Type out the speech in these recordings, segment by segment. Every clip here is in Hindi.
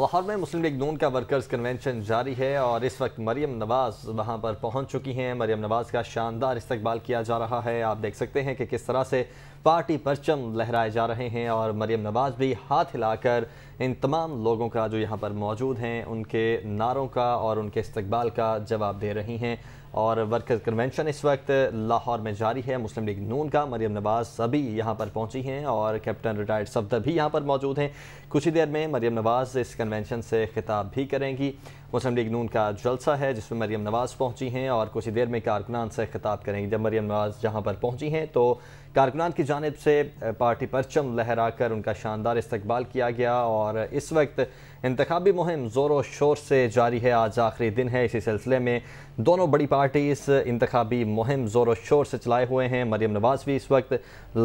लाहौर में मुस्लिम लीग नून का वर्कर्स कन्वेंशन जारी है और इस वक्त मरियम नवाज़ वहां पर पहुंच चुकी हैं मरियम नवाज़ का शानदार इस्तकबाल किया जा रहा है आप देख सकते हैं कि किस तरह से पार्टी परचम लहराए जा रहे हैं और मरियम नवाज़ भी हाथ हिलाकर इन तमाम लोगों का जो यहाँ पर मौजूद हैं उनके नारों का और उनके इस्तबाल का जवाब दे रही हैं और वर्कर्स कन्वेंशन इस वक्त लाहौर में जारी है मुस्लिम लीग नून का मरियम नवाज़ सभी यहाँ पर पहुँची हैं और कैप्टन रिटायर्ड सफदर भी यहाँ पर मौजूद हैं कुछ ही देर में मरियम नवाज़ इस कन्वेंशन कन्वेंशन से खिताब भी करेंगी मुस्लिम लीग नून का जलसा है जिसमें मरीम नवाज़ पहुंची हैं और कुछ ही देर में कारकुनान से खिताब करेंगी जब मरीम नवाज़ जहां पर पहुंची हैं तो कारकुनान की जानब से पार्टी परचम लहरा कर उनका शानदार इस्तबाल किया गया और इस वक्त इंतबी मुहिम ज़ोर व शोर से जारी है आज आखिरी दिन है इसी सिलसिले में दोनों बड़ी पार्टीज़ इंतबी मुहिम ज़ोर व शोर से चलाए हुए हैं मरीम नवाज़ भी इस वक्त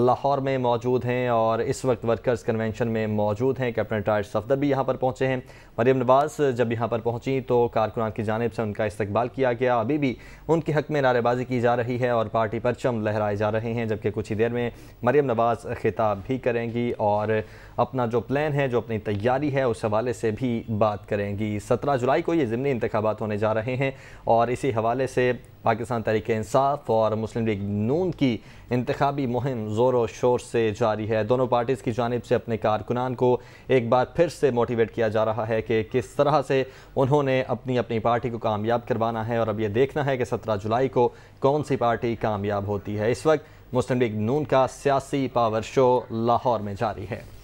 लाहौर में मौजूद हैं और इस वक्त वर्कर्स कन्वेंशन में मौजूद हैं कैप्टन टायर सफदर भी यहाँ पर पहुँचे पहुंचे हैं मरियम नवाज़ जब यहाँ पर पहुंची तो कारकुनान की जानब से उनका इस्तबाल किया गया अभी भी उनके हक में नारेबाजी की जा रही है और पार्टी परचम लहराए जा रहे हैं जबकि कुछ ही देर में मरियम नवाज़ खिताब भी करेंगी और अपना जो प्लान है जो अपनी तैयारी है उस हवाले से भी बात करेंगी सत्रह जुलाई को ये ज़मनी इंतबात होने जा रहे हैं और इसी हवाले से पाकिस्तान तहरीक इंसाफ और मुस्लिम लीग नून की इंतबी मुहिम ज़ोर व शोर से जारी है दोनों पार्टीज़ की जानब से अपने कारकुनान को एक बार फिर से मोटिवेट किया जा रहा है कि किस तरह से उन्होंने अपनी अपनी पार्टी को कामयाब करवाना है और अब ये देखना है कि सत्रह जुलाई को कौन सी पार्टी कामयाब होती है इस वक्त मुस्लिम लीग नून का सियासी पावर शो लाहौर में जारी है